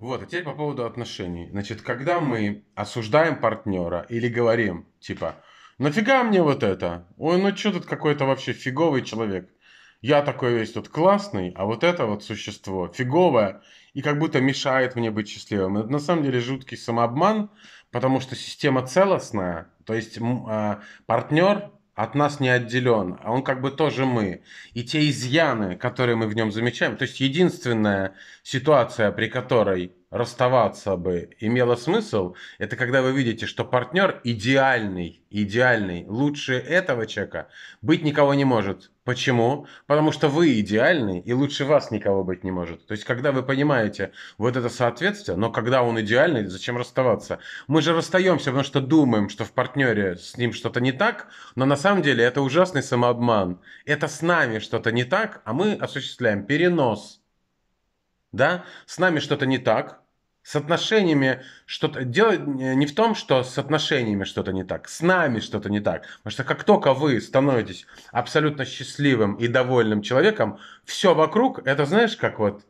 Вот, а теперь по поводу отношений. Значит, когда мы осуждаем партнера или говорим, типа, нафига мне вот это? Ой, ну что тут какой-то вообще фиговый человек? Я такой весь тут классный, а вот это вот существо фиговое и как будто мешает мне быть счастливым. Это на самом деле жуткий самообман, потому что система целостная, то есть э, а, партнер от нас не отделен, а он как бы тоже мы. И те изъяны, которые мы в нем замечаем, то есть единственная ситуация, при которой расставаться бы имело смысл, это когда вы видите, что партнер идеальный, идеальный, лучше этого человека быть никого не может. Почему? Потому что вы идеальный, и лучше вас никого быть не может. То есть, когда вы понимаете вот это соответствие, но когда он идеальный, зачем расставаться? Мы же расстаемся, потому что думаем, что в партнере с ним что-то не так, но на самом деле это ужасный самообман. Это с нами что-то не так, а мы осуществляем перенос – да, с нами что-то не так, с отношениями что-то... Дело не в том, что с отношениями что-то не так, с нами что-то не так. Потому что как только вы становитесь абсолютно счастливым и довольным человеком, все вокруг, это знаешь, как вот...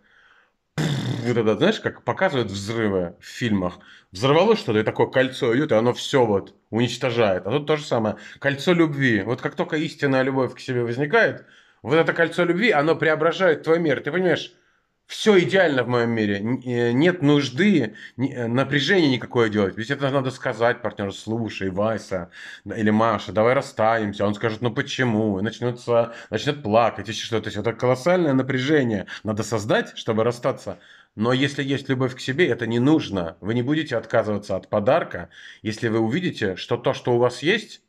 Вот это, знаешь, как показывают взрывы в фильмах. Взорвалось что-то, и такое кольцо идет, и оно все вот уничтожает. А тут то же самое. Кольцо любви. Вот как только истинная любовь к себе возникает, вот это кольцо любви, оно преображает твой мир. Ты понимаешь, все идеально в моем мире, э, нет нужды, э, напряжения никакое делать. Ведь это надо сказать партнеру, слушай, Вася или Маша, давай расстанемся. Он скажет, ну почему? И начнется, начнет плакать, еще что-то. То есть это колоссальное напряжение надо создать, чтобы расстаться. Но если есть любовь к себе, это не нужно. Вы не будете отказываться от подарка, если вы увидите, что то, что у вас есть,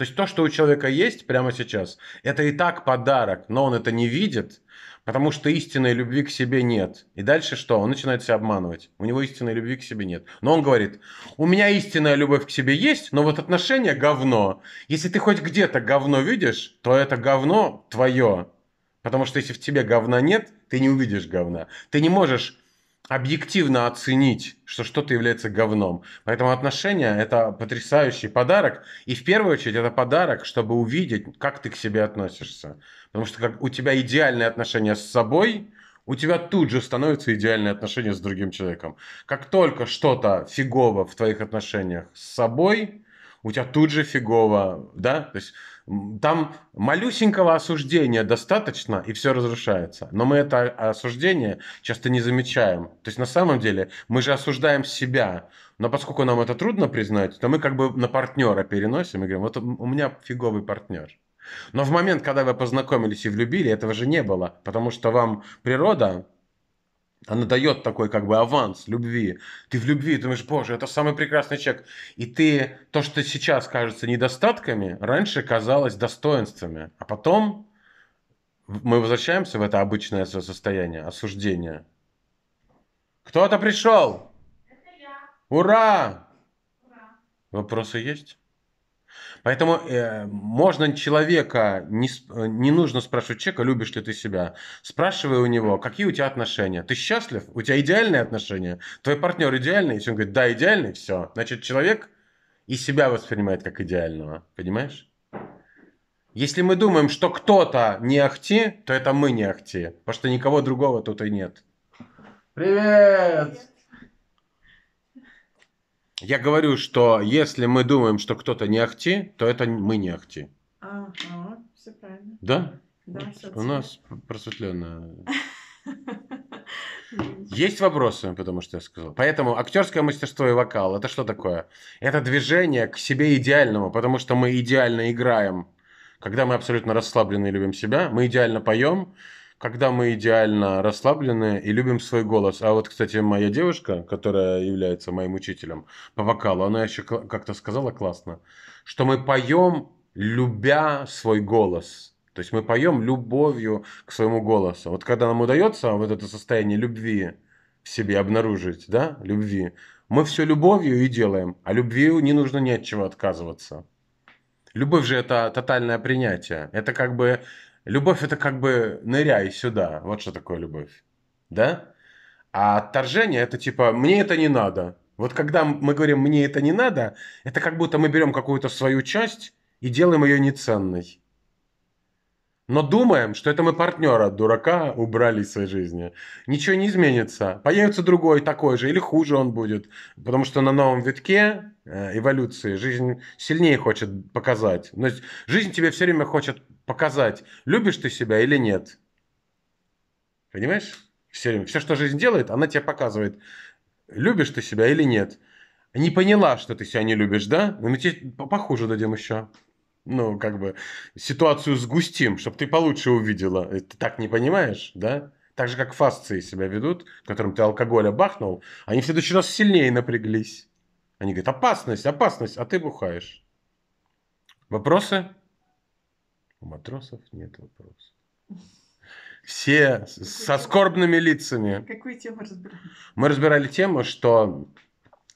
то есть то, что у человека есть прямо сейчас, это и так подарок, но он это не видит, потому что истинной любви к себе нет. И дальше что? Он начинает себя обманывать. У него истинной любви к себе нет. Но он говорит, у меня истинная любовь к себе есть, но вот отношения говно. Если ты хоть где-то говно видишь, то это говно твое. Потому что если в тебе говна нет, ты не увидишь говна. Ты не можешь объективно оценить, что что-то является говном. Поэтому отношения – это потрясающий подарок. И в первую очередь это подарок, чтобы увидеть, как ты к себе относишься. Потому что как у тебя идеальные отношения с собой, у тебя тут же становятся идеальные отношения с другим человеком. Как только что-то фигово в твоих отношениях с собой, у тебя тут же фигово, да? То есть там малюсенького осуждения достаточно, и все разрушается. Но мы это осуждение часто не замечаем. То есть на самом деле мы же осуждаем себя. Но поскольку нам это трудно признать, то мы как бы на партнера переносим и говорим, вот у меня фиговый партнер. Но в момент, когда вы познакомились и влюбили, этого же не было, потому что вам природа она дает такой как бы аванс любви. Ты в любви, ты думаешь, боже, это самый прекрасный человек. И ты, то, что сейчас кажется недостатками, раньше казалось достоинствами. А потом мы возвращаемся в это обычное состояние осуждения. Кто-то пришел! Ура! Ура! Вопросы есть? Поэтому э, можно человека, не, э, не нужно спрашивать человека, любишь ли ты себя. Спрашивай у него, какие у тебя отношения. Ты счастлив? У тебя идеальные отношения? Твой партнер идеальный? Если он говорит, да, идеальный, все. Значит, человек и себя воспринимает как идеального. Понимаешь? Если мы думаем, что кто-то не ахти, то это мы не ахти, потому что никого другого тут и нет. Привет! Я говорю, что если мы думаем, что кто-то не ахти, то это мы не ахти. Ага, все правильно. Да? Да, все У нас просветленно. Есть вопросы, потому что я сказал. Поэтому актерское мастерство и вокал это что такое? Это движение к себе идеальному, потому что мы идеально играем, когда мы абсолютно расслаблены и любим себя, мы идеально поем, когда мы идеально расслаблены и любим свой голос. А вот, кстати, моя девушка, которая является моим учителем по вокалу, она еще как-то сказала классно, что мы поем, любя свой голос. То есть мы поем любовью к своему голосу. Вот когда нам удается вот это состояние любви в себе обнаружить, да, любви, мы все любовью и делаем, а любви не нужно ни от чего отказываться. Любовь же это тотальное принятие. Это как бы Любовь это как бы ныряй сюда. Вот что такое любовь. Да? А отторжение это типа мне это не надо. Вот когда мы говорим мне это не надо, это как будто мы берем какую-то свою часть и делаем ее неценной. Но думаем, что это мы партнера дурака убрали из своей жизни. Ничего не изменится. Появится другой такой же или хуже он будет. Потому что на новом витке э, эволюции жизнь сильнее хочет показать. Но жизнь тебе все время хочет показать, любишь ты себя или нет. Понимаешь? Все Все, что жизнь делает, она тебе показывает, любишь ты себя или нет. Не поняла, что ты себя не любишь, да? Ну, мы тебе похуже дадим еще. Ну, как бы ситуацию сгустим, чтобы ты получше увидела. Э, ты так не понимаешь, да? Так же, как фасции себя ведут, которым ты алкоголя бахнул, они в следующий раз сильнее напряглись. Они говорят, опасность, опасность, а ты бухаешь. Вопросы? У матросов нет вопросов. Все Какую со тему? скорбными лицами. Какую тему разбирали? Мы разбирали тему, что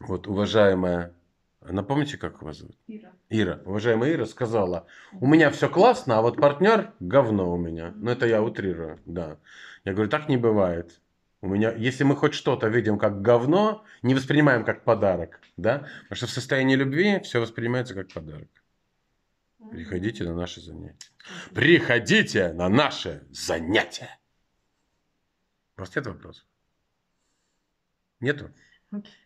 вот уважаемая, а напомните, как вас зовут? Ира. Ира, уважаемая Ира сказала, у меня все классно, а вот партнер говно у меня. Ну это я утрирую, да. Я говорю, так не бывает. У меня, если мы хоть что-то видим как говно, не воспринимаем как подарок, да? Потому что в состоянии любви все воспринимается как подарок. Приходите на наши занятия. Приходите на наши занятия. У вас нет Нету? Okay.